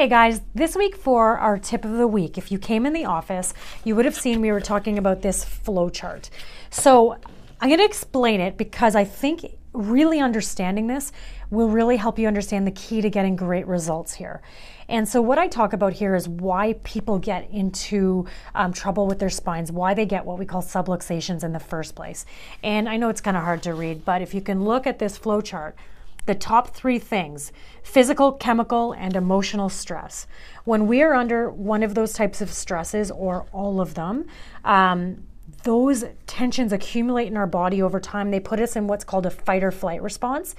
Hey guys, this week for our tip of the week, if you came in the office, you would have seen we were talking about this flow chart. So I'm going to explain it because I think really understanding this will really help you understand the key to getting great results here. And so, what I talk about here is why people get into um, trouble with their spines, why they get what we call subluxations in the first place. And I know it's kind of hard to read, but if you can look at this flow chart, the top three things physical, chemical, and emotional stress. When we are under one of those types of stresses or all of them, um, those tensions accumulate in our body over time. They put us in what's called a fight or flight response.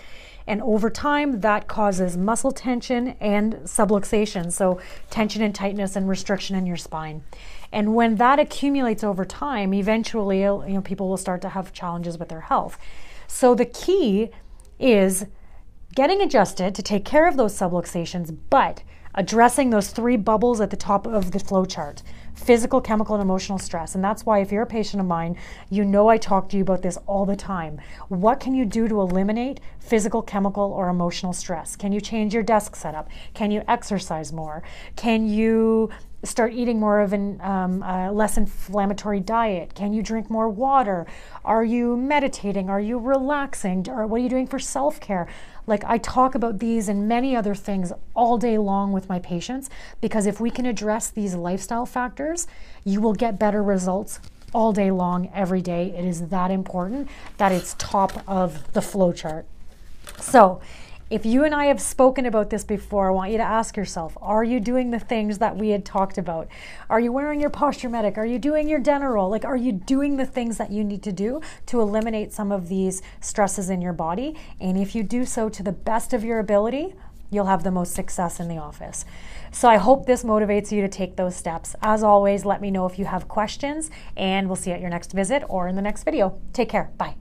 And over time, that causes muscle tension and subluxation, so tension and tightness and restriction in your spine. And when that accumulates over time, eventually you know, people will start to have challenges with their health. So the key is getting adjusted to take care of those subluxations, but addressing those three bubbles at the top of the flowchart physical, chemical, and emotional stress. And that's why, if you're a patient of mine, you know I talk to you about this all the time. What can you do to eliminate physical, chemical, or emotional stress? Can you change your desk setup? Can you exercise more? Can you start eating more of um, a um, uh, less inflammatory diet? Can you drink more water? Are you meditating? Are you relaxing? Or what are you doing for self care? Like I talk about these and many other things all day long with my patients because if we can address these lifestyle factors, you will get better results all day long, every day. It is that important that it's top of the flow chart. So if you and I have spoken about this before, I want you to ask yourself are you doing the things that we had talked about? Are you wearing your posture medic? Are you doing your dinner roll? Like, are you doing the things that you need to do to eliminate some of these stresses in your body? And if you do so to the best of your ability, you'll have the most success in the office. So I hope this motivates you to take those steps. As always, let me know if you have questions, and we'll see you at your next visit or in the next video. Take care. Bye.